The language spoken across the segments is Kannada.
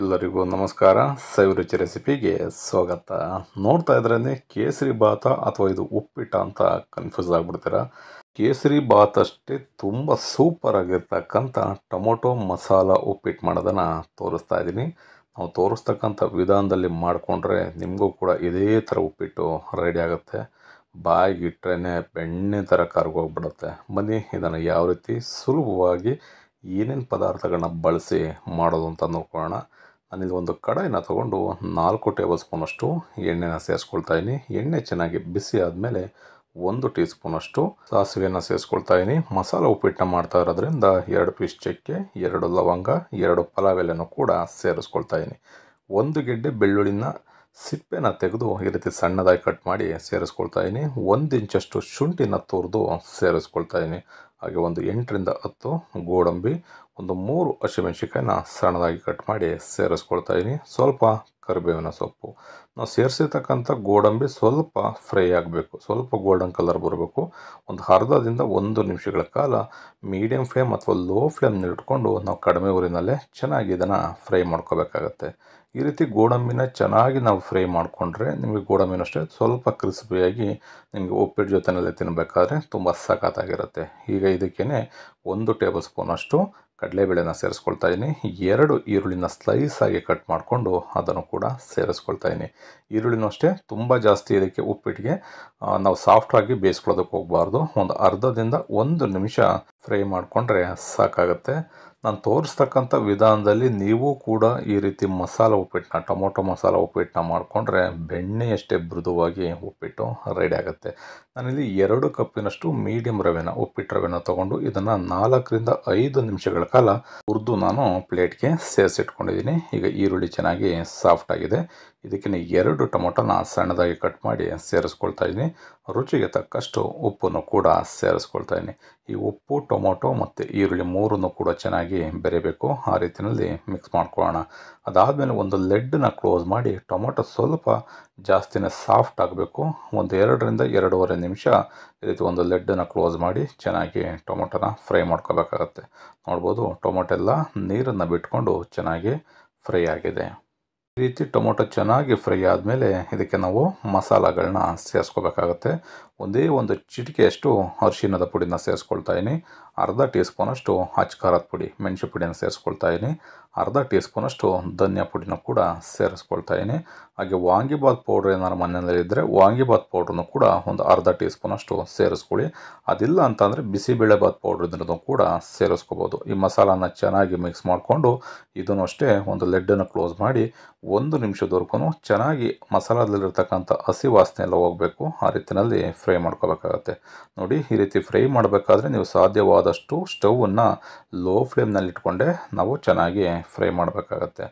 ಎಲ್ಲರಿಗೂ ನಮಸ್ಕಾರ ಸೈವ್ ರುಚಿ ರೆಸಿಪಿಗೆ ಸ್ವಾಗತ ನೋಡ್ತಾ ಇದ್ರೇ ಕೇಸರಿ ಭಾತ ಅಥವಾ ಇದು ಉಪ್ಪಿಟ್ಟ ಅಂತ ಕನ್ಫ್ಯೂಸ್ ಆಗ್ಬಿಡ್ತೀರಾ ಕೇಸರಿ ಭಾತ್ ಅಷ್ಟೇ ತುಂಬ ಸೂಪರ್ ಆಗಿರ್ತಕ್ಕಂಥ ಟೊಮೊಟೊ ಮಸಾಲ ಉಪ್ಪಿಟ್ಟು ಮಾಡೋದನ್ನು ತೋರಿಸ್ತಾ ಇದ್ದೀನಿ ನಾವು ತೋರಿಸ್ತಕ್ಕಂಥ ವಿಧಾನದಲ್ಲಿ ಮಾಡಿಕೊಂಡ್ರೆ ನಿಮಗೂ ಕೂಡ ಇದೇ ಥರ ಉಪ್ಪಿಟ್ಟು ರೆಡಿ ಆಗುತ್ತೆ ಬಾಯಿಗಿಟ್ರೇ ಬೆಣ್ಣೆ ಥರ ಕರ್ಗೋಗ್ಬಿಡುತ್ತೆ ಬನ್ನಿ ಇದನ್ನು ಯಾವ ರೀತಿ ಸುಲಭವಾಗಿ ಏನೇನು ಪದಾರ್ಥಗಳನ್ನ ಬಳಸಿ ಮಾಡೋದು ಅಂತ ನೋಡ್ಕೊಳ್ಳೋಣ ನಾನಿಲ್ಲಿ ಒಂದು ಕಡಾಯಿನ ತೊಗೊಂಡು ನಾಲ್ಕು ಟೇಬಲ್ ಸ್ಪೂನಷ್ಟು ಎಣ್ಣೆನ ಸೇರಿಸ್ಕೊಳ್ತಾ ಇದ್ದೀನಿ ಎಣ್ಣೆ ಚೆನ್ನಾಗಿ ಬಿಸಿ ಆದಮೇಲೆ ಒಂದು ಟೀ ಸ್ಪೂನಷ್ಟು ಸಾಸಿವೆಯನ್ನು ಸೇರಿಸ್ಕೊಳ್ತಾ ಇದ್ದೀನಿ ಮಸಾಲೆ ಉಪ್ಪಿಟ್ಟನ್ನ ಮಾಡ್ತಾ ಇರೋದ್ರಿಂದ ಎರಡು ಪೀಸ್ ಚಕ್ಕೆ ಎರಡು ಲವಂಗ ಎರಡು ಪಲಾವ್ ಎಲೆನೂ ಕೂಡ ಸೇರಿಸ್ಕೊಳ್ತಾ ಇದ್ದೀನಿ ಒಂದು ಗೆಡ್ಡೆ ಬೆಳ್ಳುಳ್ಳಿನ ಸಿಪ್ಪೆನ ತೆಗೆದು ಈ ರೀತಿ ಸಣ್ಣದಾಗಿ ಕಟ್ ಮಾಡಿ ಸೇರಿಸ್ಕೊಳ್ತಾ ಇದ್ದೀನಿ ಒಂದು ಇಂಚಷ್ಟು ಶುಂಠಿನ ತುರಿದು ಸೇರಿಸ್ಕೊಳ್ತಾ ಇದ್ದೀನಿ ಹಾಗೆ ಒಂದು ಎಂಟರಿಂದ ಹತ್ತು ಗೋಡಂಬಿ ಒಂದು ಮೂರು ಹಸಿಮೆಣಸಿಕಾಯಿನ ಸಣ್ಣದಾಗಿ ಕಟ್ ಮಾಡಿ ಸೇರಿಸ್ಕೊಳ್ತಾ ಇದ್ದೀನಿ ಸ್ವಲ್ಪ ಕರಿಬೇವಿನ ಸೊಪ್ಪು ನಾವು ಸೇರಿಸಿರ್ತಕ್ಕಂಥ ಗೋಡಂಬಿ ಸ್ವಲ್ಪ ಫ್ರೈ ಆಗಬೇಕು ಸ್ವಲ್ಪ ಗೋಲ್ಡನ್ ಕಲರ್ ಬರಬೇಕು ಒಂದು ಅರ್ಧದಿಂದ ಒಂದು ನಿಮಿಷಗಳ ಕಾಲ ಮೀಡಿಯಮ್ ಫ್ಲೇಮ್ ಅಥವಾ ಲೋ ಫ್ಲೇಮ್ನ ಇಟ್ಕೊಂಡು ನಾವು ಕಡಿಮೆ ಊರಿನಲ್ಲೇ ಚೆನ್ನಾಗಿ ಇದನ್ನು ಫ್ರೈ ಮಾಡ್ಕೋಬೇಕಾಗತ್ತೆ ಈ ರೀತಿ ಗೋಡಂಬಿನ ಚೆನ್ನಾಗಿ ನಾವು ಫ್ರೈ ಮಾಡಿಕೊಂಡ್ರೆ ನಿಮಗೆ ಗೋಡಂಬಿನಷ್ಟೇ ಸ್ವಲ್ಪ ಕ್ರಿಸ್ಪಿಯಾಗಿ ನಿಮಗೆ ಉಪ್ಪಿಟ್ಟು ಜೊತೆಯಲ್ಲೇ ತಿನ್ನಬೇಕಾದ್ರೆ ತುಂಬ ಸಖತ್ತಾಗಿರುತ್ತೆ ಈಗ ಇದಕ್ಕೇ ಒಂದು ಟೇಬಲ್ ಸ್ಪೂನಷ್ಟು ಬೇಳೆನ ಸೇರಿಸ್ಕೊಳ್ತಾ ಇದ್ದೀನಿ ಎರಡು ಈರುಳ್ಳಿನ ಸ್ಲೈಸಾಗಿ ಕಟ್ ಮಾಡಿಕೊಂಡು ಅದನ್ನು ಕೂಡ ಸೇರಿಸ್ಕೊಳ್ತಾ ಇದ್ದೀನಿ ಈರುಳ್ಳಿನೂ ಅಷ್ಟೇ ತುಂಬ ಜಾಸ್ತಿ ಇದಕ್ಕೆ ಉಪ್ಪಿಟ್ಟಿಗೆ ನಾವು ಸಾಫ್ಟಾಗಿ ಬೇಯಿಸ್ಕೊಳ್ಳೋದಕ್ಕೆ ಹೋಗಬಾರ್ದು ಒಂದು ಅರ್ಧದಿಂದ ಒಂದು ನಿಮಿಷ ಫ್ರೈ ಮಾಡಿಕೊಂಡ್ರೆ ಸಾಕಾಗುತ್ತೆ ನಾನು ತೋರಿಸ್ತಕ್ಕಂಥ ವಿಧಾನದಲ್ಲಿ ನೀವು ಕೂಡ ಈ ರೀತಿ ಮಸಾಲ ಉಪ್ಪಿಟ್ಟನ್ನ ಟೊಮೊಟೊ ಮಸಾಲ ಉಪ್ಪಿಟ್ಟನ್ನ ಮಾಡಿಕೊಂಡ್ರೆ ಬೆಣ್ಣೆಯಷ್ಟೇ ಮೃದುವಾಗಿ ಉಪ್ಪಿಟ್ಟು ರೆಡಿ ಆಗುತ್ತೆ ನಾನಿಲ್ಲಿ ಎರಡು ಕಪ್ಪಿನಷ್ಟು ಮೀಡಿಯಂ ರವೆನ ಉಪ್ಪಿಟ್ಟು ರವೆನ ತೊಗೊಂಡು ಇದನ್ನು ನಾಲ್ಕರಿಂದ ಐದು ನಿಮಿಷಗಳ ಕಾಲ ಹುರಿದು ನಾನು ಪ್ಲೇಟ್ಗೆ ಸೇರಿಸಿಟ್ಕೊಂಡಿದ್ದೀನಿ ಈಗ ಈರುಳ್ಳಿ ಚೆನ್ನಾಗಿ ಸಾಫ್ಟ್ ಆಗಿದೆ ಇದಕ್ಕೆ ಎರಡು ಟೊಮೊಟೊನ ಸಣ್ಣದಾಗಿ ಕಟ್ ಮಾಡಿ ಸೇರಿಸ್ಕೊಳ್ತಾ ಇದ್ದೀನಿ ರುಚಿಗೆ ತಕ್ಕಷ್ಟು ಉಪ್ಪನ್ನು ಕೂಡ ಸೇರಿಸ್ಕೊಳ್ತಾ ಇದ್ದೀನಿ ಈ ಉಪ್ಪು ಟೊಮೊಟೊ ಮತ್ತು ಈರುಳ್ಳಿ ಮೂರನ್ನು ಕೂಡ ಚೆನ್ನಾಗಿ ಬೆರೆಯಬೇಕು ಆ ರೀತಿಯಲ್ಲಿ ಮಿಕ್ಸ್ ಮಾಡ್ಕೊಳ್ಳೋಣ ಅದಾದಮೇಲೆ ಒಂದು ಲೆಡ್ಡನ್ನ ಕ್ಲೋಸ್ ಮಾಡಿ ಟೊಮೊಟೊ ಸ್ವಲ್ಪ ಜಾಸ್ತಿನೇ ಸಾಫ್ಟ್ ಆಗಬೇಕು ಒಂದು ಎರಡರಿಂದ ಎರಡೂವರೆ ನಿಮಿಷ ಈ ರೀತಿ ಒಂದು ಲೆಡ್ಡನ್ನು ಕ್ಲೋಸ್ ಮಾಡಿ ಚೆನ್ನಾಗಿ ಟೊಮೊಟೊನ ಫ್ರೈ ಮಾಡ್ಕೋಬೇಕಾಗತ್ತೆ ನೋಡ್ಬೋದು ಟೊಮೊಟೊ ಎಲ್ಲ ನೀರನ್ನು ಬಿಟ್ಕೊಂಡು ಚೆನ್ನಾಗಿ ಫ್ರೈ ಆಗಿದೆ ಈ ರೀತಿ ಟೊಮೊಟೊ ಚೆನ್ನಾಗಿ ಫ್ರೈ ಆದಮೇಲೆ ಇದಕ್ಕೆ ನಾವು ಮಸಾಲಗಳನ್ನ ಸೇರಿಸ್ಕೋಬೇಕಾಗತ್ತೆ ಒಂದೇ ಒಂದು ಚಿಟಿಕೆಯಷ್ಟು ಅರಿಶಿನದ ಪುಡಿನ ಸೇರಿಸ್ಕೊಳ್ತಾ ಇದೀನಿ ಅರ್ಧ ಟೀ ಸ್ಪೂನಷ್ಟು ಅಚ್ಚ ಖಾರದ ಪುಡಿ ಮೆಣಸು ಪುಡಿನ ಸೇರಿಸ್ಕೊಳ್ತಾ ಇದ್ದೀನಿ ಅರ್ಧ ಟೀ ಸ್ಪೂನಷ್ಟು ಧನಿಯಾ ಪುಡಿನ ಕೂಡ ಸೇರಿಸ್ಕೊಳ್ತಾ ಇದ್ದೀನಿ ಹಾಗೆ ವಾಂಗಿಬಾತ್ ಪೌಡ್ರ್ ಏನಾದ್ರು ಮನೆಯಲ್ಲಿದ್ದರೆ ವಾಂಗಿಬಾತ್ ಪೌಡ್ರನ್ನು ಕೂಡ ಒಂದು ಅರ್ಧ ಟೀ ಸ್ಪೂನಷ್ಟು ಸೇರಿಸ್ಕೊಳ್ಳಿ ಅದಿಲ್ಲ ಅಂತಂದರೆ ಬಿಸಿಬೇಳೆಬಾತ್ ಪೌಡ್ರ್ ಇದ್ರೂ ಕೂಡ ಸೇರಿಸ್ಕೋಬೋದು ಈ ಮಸಾಲಾನ ಚೆನ್ನಾಗಿ ಮಿಕ್ಸ್ ಮಾಡಿಕೊಂಡು ಇದನ್ನು ಅಷ್ಟೇ ಒಂದು ಲೆಡ್ಡನ್ನು ಕ್ಲೋಸ್ ಮಾಡಿ ಒಂದು ನಿಮಿಷದವರೆಗೂ ಚೆನ್ನಾಗಿ ಮಸಾಲದಲ್ಲಿರ್ತಕ್ಕಂಥ ಹಸಿ ವಾಸನೆ ಎಲ್ಲ ಹೋಗಬೇಕು ಆ ರೀತಿಯಲ್ಲಿ ಫ್ರೈ ಮಾಡ್ಕೋಬೇಕಾಗತ್ತೆ ನೋಡಿ ಈ ರೀತಿ ಫ್ರೈ ಮಾಡಬೇಕಾದ್ರೆ ನೀವು ಸಾಧ್ಯವಾದಷ್ಟು ಸ್ಟವನ್ನು ಲೋ ಫ್ಲೇಮ್ನಲ್ಲಿ ಇಟ್ಕೊಂಡೆ ನಾವು ಚೆನ್ನಾಗಿ ಫ್ರೈ ಮಾಡಬೇಕಾಗತ್ತೆ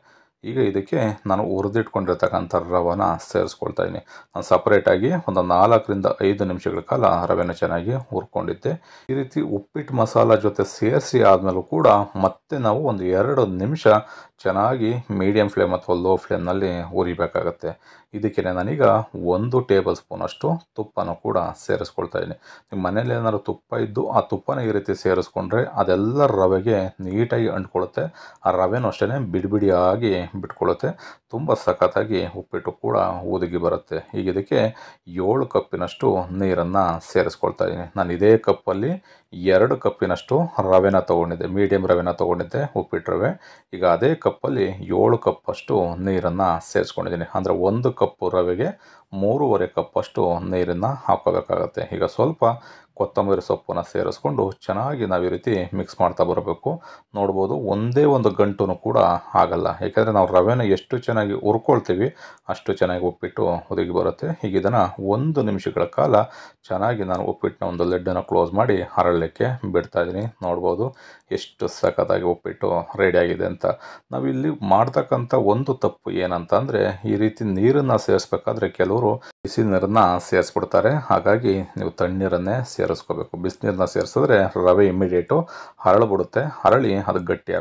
ಈಗ ಇದಕ್ಕೆ ನಾನು ಹುರಿದಿಟ್ಕೊಂಡಿರ್ತಕ್ಕಂಥ ರವನ ಸೇರಿಸ್ಕೊಳ್ತಾ ಇದ್ದೀನಿ ನಾನು ಸಪ್ರೇಟಾಗಿ ಒಂದು ನಾಲ್ಕರಿಂದ ಐದು ನಿಮಿಷಗಳ ಕಾಲ ರವೆನ ಚೆನ್ನಾಗಿ ಹುರ್ಕೊಂಡಿದ್ದೆ ಈ ರೀತಿ ಉಪ್ಪಿಟ್ಟು ಮಸಾಲ ಜೊತೆ ಸೇರಿಸಿ ಆದಮೇಲೂ ಕೂಡ ಮತ್ತೆ ನಾವು ಒಂದು ಎರಡು ನಿಮಿಷ ಚೆನ್ನಾಗಿ ಮೀಡಿಯಮ್ ಫ್ಲೇಮ್ ಅಥವಾ ಲೋ ಫ್ಲೇಮ್ನಲ್ಲಿ ಹುರಿಬೇಕಾಗತ್ತೆ ಇದಕ್ಕೆ ನಾನೀಗ ಒಂದು ಟೇಬಲ್ ಸ್ಪೂನ್ ಅಷ್ಟು ತುಪ್ಪನೂ ಕೂಡ ಸೇರಿಸ್ಕೊಳ್ತಾ ಇದ್ದೀನಿ ನಿಮ್ಮ ಮನೇಲಿ ಏನಾದ್ರು ತುಪ್ಪ ಇದ್ದು ಆ ತುಪ್ಪನ ಈ ರೀತಿ ಸೇರಿಸ್ಕೊಂಡ್ರೆ ಅದೆಲ್ಲ ರವೆಗೆ ನೀಟಾಗಿ ಅಂಟ್ಕೊಳ್ಳುತ್ತೆ ಆ ರವೆನೂ ಅಷ್ಟೇ ಬಿಡಿ ಬಿಡಿಯಾಗಿ ಬಿಟ್ಕೊಳ್ಳುತ್ತೆ ತುಂಬ ಸಖತ್ತಾಗಿ ಉಪ್ಪಿಟ್ಟು ಕೂಡ ಒದಗಿ ಬರುತ್ತೆ ಈಗ ಇದಕ್ಕೆ ಏಳು ಕಪ್ಪಿನಷ್ಟು ನೀರನ್ನು ಸೇರಿಸ್ಕೊಳ್ತಾ ಇದ್ದೀನಿ ನಾನು ಇದೇ ಕಪ್ಪಲ್ಲಿ ಎರಡು ಕಪ್ಪಿನಷ್ಟು ರವೆನ ತೊಗೊಂಡಿದ್ದೆ ಮೀಡಿಯಂ ರವೆನ ತೊಗೊಂಡಿದ್ದೆ ಉಪ್ಪಿಟ್ಟು ರವೆ ಈಗ ಅದೇ ಕಪ್ ಕಪ್ಪಲ್ಲಿ ಏಳು ಕಪ್ಪಷ್ಟು ನೀರನ್ನು ಸೇರಿಸ್ಕೊಂಡಿದ್ದೀನಿ ಅಂದರೆ ಒಂದು ಕಪ್ಪು ರವೆಗೆ ಮೂರುವರೆ ಕಪ್ಪಷ್ಟು ನೀರನ್ನು ಹಾಕೋಬೇಕಾಗತ್ತೆ ಈಗ ಸ್ವಲ್ಪ ಕೊತ್ತಂಬರಿ ಸೊಪ್ಪನ್ನು ಸೇರಿಸ್ಕೊಂಡು ಚೆನ್ನಾಗಿ ನಾವು ಈ ರೀತಿ ಮಿಕ್ಸ್ ಮಾಡ್ತಾ ಬರಬೇಕು ನೋಡ್ಬೋದು ಒಂದೇ ಒಂದು ಗಂಟು ಕೂಡ ಆಗಲ್ಲ ಯಾಕೆಂದರೆ ನಾವು ರವೆನ ಎಷ್ಟು ಚೆನ್ನಾಗಿ ಉರ್ಕೊಳ್ತೀವಿ ಅಷ್ಟು ಚೆನ್ನಾಗಿ ಉಪ್ಪಿಟ್ಟು ಒದಗಿ ಬರುತ್ತೆ ಹೀಗೆ ಇದನ್ನು ಒಂದು ನಿಮಿಷಗಳ ಕಾಲ ಚೆನ್ನಾಗಿ ನಾನು ಉಪ್ಪಿಟ್ಟಿನ ಒಂದು ಲೆಡ್ಡನ್ನು ಕ್ಲೋಸ್ ಮಾಡಿ ಹರಳಲಿಕ್ಕೆ ಇದ್ದೀನಿ ನೋಡ್ಬೋದು ಎಷ್ಟು ಸಖತ್ತಾಗಿ ಉಪ್ಪಿಟ್ಟು ರೆಡಿಯಾಗಿದೆ ಅಂತ ನಾವಿಲ್ಲಿ ಮಾಡ್ತಕ್ಕಂಥ ಒಂದು ತಪ್ಪು ಏನಂತಂದರೆ ಈ ರೀತಿ ನೀರನ್ನು ಸೇರಿಸ್ಬೇಕಾದ್ರೆ ಕೆಲವರು ಬಿಸಿ ನೀರನ್ನು ಸೇರಿಸ್ಬಿಡ್ತಾರೆ ಹಾಗಾಗಿ ನೀವು ತಣ್ಣೀರನ್ನೇ ಸೇರಿಸ್ಕೋಬೇಕು ಬಿಸಿನೀರನ್ನ ಸೇರಿಸಿದ್ರೆ ರವೆ ಇಮಿಡಿಯೇಟು ಹರಳಿಬಿಡುತ್ತೆ ಹರಳಿ ಅದು ಗಟ್ಟಿ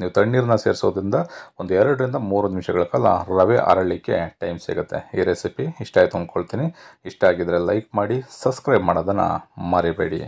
ನೀವು ತಣ್ಣೀರನ್ನ ಸೇರಿಸೋದ್ರಿಂದ ಒಂದು ಎರಡರಿಂದ ಮೂರು ನಿಮಿಷಗಳ ಕಾಲ ರವೆ ಅರಳಲಿಕ್ಕೆ ಟೈಮ್ ಸಿಗುತ್ತೆ ಈ ರೆಸಿಪಿ ಇಷ್ಟ ಆಯಿತು ಅಂದ್ಕೊಳ್ತೀನಿ ಇಷ್ಟ ಆಗಿದರೆ ಲೈಕ್ ಮಾಡಿ ಸಬ್ಸ್ಕ್ರೈಬ್ ಮಾಡೋದನ್ನು ಮರಿಬೇಡಿ